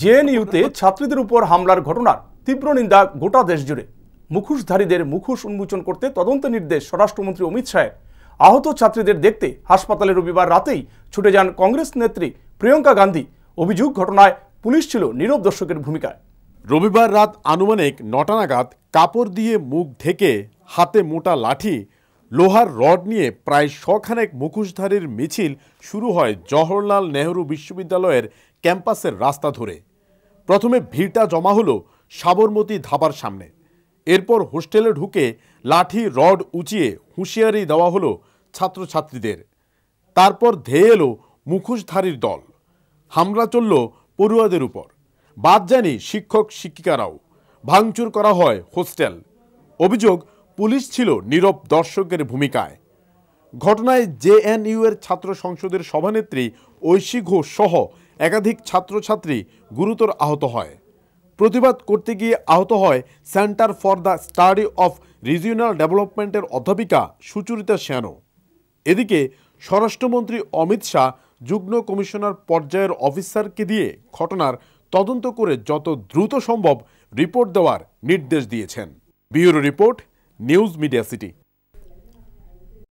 জেএনইউতে ছাত্রীদের উপর হামলার ঘটনার তীব্র নিন্দা গোটা দেশ জুড়ে মুখোশধারীদের মুখোশ উন্মোচন করতে তদন্ত নির্দেশ স্বরাষ্ট্রমন্ত্রী অমিত শাহের আহত ছাত্রীদের দেখতে হাসপাতালে রবিবার রাতেই ছুটে যান কংগ্রেস নেত্রী প্রিয়ঙ্কা গান্ধী অভিযোগ ঘটনায় পুলিশ ছিল নীরব দর্শকের ভূমিকায় রবিবার রাত আনুমানিক নটা নাগাদ কাপড় দিয়ে মুখ ঢেকে হাতে মোটা লাঠি লোহার রড নিয়ে প্রায় শখানেক মুখোশধারীর মিছিল শুরু হয় জওহরলাল নেহরু বিশ্ববিদ্যালয়ের ক্যাম্পাসের রাস্তা ধরে প্রথমে ভিড়টা জমা হলো সাবরমতী ধাবার সামনে এরপর হোস্টেলে ঢুকে লাঠি রড উঁচিয়ে হুঁশিয়ারি দেওয়া হলো ছাত্রছাত্রীদের তারপর ধেয়ে এলো মুখোশধারীর দল হামলা চলল পড়ুয়াদের উপর বাদ জানি শিক্ষক শিক্ষিকারাও ভাঙচুর করা হয় হোস্টেল অভিযোগ পুলিশ ছিল নীরব দর্শকের ভূমিকায় ঘটনায় জেএনইউ এর ছাত্র সংসদের সভানেত্রী ঐশী ঘোষ সহ একাধিক ছাত্রছাত্রী গুরুতর আহত হয় প্রতিবাদ করতে গিয়ে আহত হয় centre for the study of regional ডেভেলপমেন্টের অধ্যাপিকা সুচরিতা সেন এদিকে স্বরাষ্ট্রমন্ত্রী অমিত শাহ যুগ্ম কমিশনার পর্যায়ের অফিসারকে দিয়ে ঘটনার তদন্ত করে যত দ্রুত সম্ভব রিপোর্ট দেওয়ার নির্দেশ দিয়েছেন bureau report News Media City.